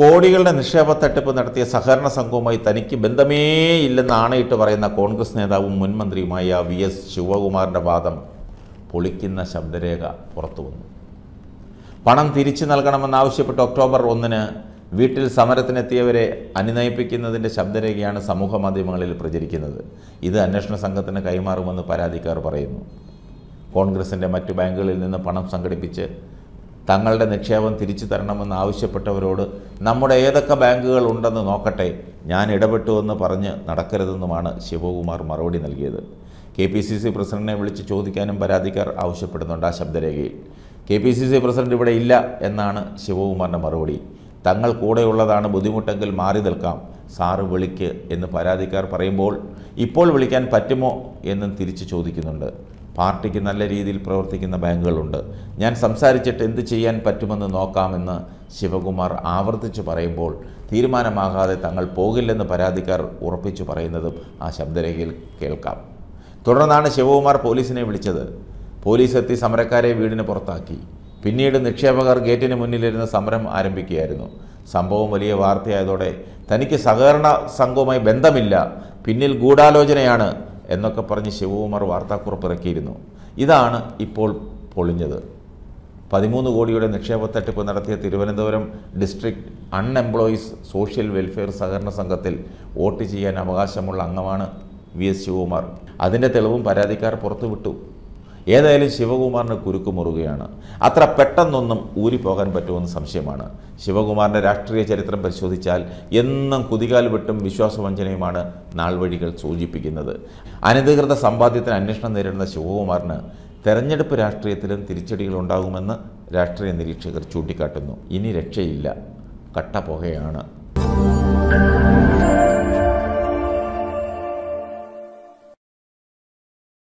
കോടികളുടെ നിക്ഷേപ തട്ടിപ്പ് നടത്തിയ സഹകരണ സംഘവുമായി തനിക്ക് ബന്ധമേ ഇല്ലെന്ന് ആണയിട്ട് പറയുന്ന കോൺഗ്രസ് നേതാവും മുൻമന്ത്രിയുമായ വി എസ് ശിവകുമാറിൻ്റെ വാദം പൊളിക്കുന്ന ശബ്ദരേഖ പുറത്തു വന്നു പണം തിരിച്ചു നൽകണമെന്നാവശ്യപ്പെട്ട് ഒക്ടോബർ ഒന്നിന് വീട്ടിൽ സമരത്തിനെത്തിയവരെ അനുനയിപ്പിക്കുന്നതിൻ്റെ ശബ്ദരേഖയാണ് സമൂഹ മാധ്യമങ്ങളിൽ പ്രചരിക്കുന്നത് ഇത് അന്വേഷണ സംഘത്തിന് കൈമാറുമെന്ന് പരാതിക്കാർ പറയുന്നു കോൺഗ്രസിൻ്റെ മറ്റു ബാങ്കുകളിൽ നിന്ന് പണം സംഘടിപ്പിച്ച് തങ്ങളുടെ നിക്ഷേപം തിരിച്ചു തരണമെന്ന് ആവശ്യപ്പെട്ടവരോട് നമ്മുടെ ഏതൊക്കെ ബാങ്കുകൾ ഉണ്ടെന്ന് നോക്കട്ടെ ഞാൻ ഇടപെട്ടുവെന്ന് പറഞ്ഞ് നടക്കരുതെന്നുമാണ് ശിവകുമാർ മറുപടി നൽകിയത് കെ പി സി സി പ്രസിഡന്റിനെ വിളിച്ച് ചോദിക്കാനും പരാതിക്കാർ ആവശ്യപ്പെടുന്നുണ്ട് ആ ശബ്ദരേഖയിൽ K P C C president ഇവിടെ ഇല്ല എന്നാണ് ശിവകുമാറിൻ്റെ മറുപടി തങ്ങൾ കൂടെയുള്ളതാണ് ബുദ്ധിമുട്ടെങ്കിൽ മാറി നിൽക്കാം സാറ് വിളിക്ക് എന്ന് പരാതിക്കാർ പറയുമ്പോൾ ഇപ്പോൾ വിളിക്കാൻ പറ്റുമോ എന്നും തിരിച്ചു ചോദിക്കുന്നുണ്ട് പാർട്ടിക്ക് നല്ല രീതിയിൽ പ്രവർത്തിക്കുന്ന ബാങ്കുകളുണ്ട് ഞാൻ സംസാരിച്ചിട്ട് എന്ത് ചെയ്യാൻ പറ്റുമെന്ന് നോക്കാമെന്ന് ശിവകുമാർ ആവർത്തിച്ചു പറയുമ്പോൾ തീരുമാനമാകാതെ തങ്ങൾ പോകില്ലെന്ന് പരാതിക്കാർ ഉറപ്പിച്ചു പറയുന്നതും ആ ശബ്ദരേഖയിൽ കേൾക്കാം തുടർന്നാണ് ശിവകുമാർ പോലീസിനെ വിളിച്ചത് പോലീസ് എത്തി സമരക്കാരെ വീടിന് പുറത്താക്കി പിന്നീട് നിക്ഷേപകർ ഗേറ്റിന് മുന്നിലിരുന്ന് സമരം ആരംഭിക്കുകയായിരുന്നു സംഭവം വലിയ വാർത്തയായതോടെ തനിക്ക് സഹകരണ സംഘവുമായി ബന്ധമില്ല പിന്നിൽ ഗൂഢാലോചനയാണ് എന്നൊക്കെ പറഞ്ഞ് ശിവകുമാർ വാർത്താക്കുറിപ്പ് ഇറക്കിയിരുന്നു ഇതാണ് ഇപ്പോൾ പൊളിഞ്ഞത് പതിമൂന്ന് കോടിയുടെ നിക്ഷേപ തട്ടിപ്പ് നടത്തിയ Thiruvananthapuram district unemployees social welfare സഹകരണ സംഘത്തിൽ വോട്ട് ചെയ്യാൻ അവകാശമുള്ള അംഗമാണ് വി എസ് ശിവകുമാർ അതിൻ്റെ തെളിവും പരാതിക്കാർ പുറത്തുവിട്ടു ഏതായാലും ശിവകുമാറിന് കുരുക്ക് മുറുകയാണ് അത്ര പെട്ടെന്നൊന്നും ഊരിപ്പോകാൻ പറ്റുമെന്ന് സംശയമാണ് ശിവകുമാറിൻ്റെ രാഷ്ട്രീയ ചരിത്രം പരിശോധിച്ചാൽ എന്നും കുതികാൽ വിട്ടും വിശ്വാസവഞ്ചനയുമാണ് നാൾവഴികൾ സൂചിപ്പിക്കുന്നത് അനധികൃത സമ്പാദ്യത്തിന് അന്വേഷണം നേരിടുന്ന ശിവകുമാറിന് തെരഞ്ഞെടുപ്പ് രാഷ്ട്രീയത്തിലും തിരിച്ചടികൾ ഉണ്ടാകുമെന്ന് രാഷ്ട്രീയ നിരീക്ഷകർ ചൂണ്ടിക്കാട്ടുന്നു ഇനി രക്ഷയില്ല കട്ട പുകയാണ്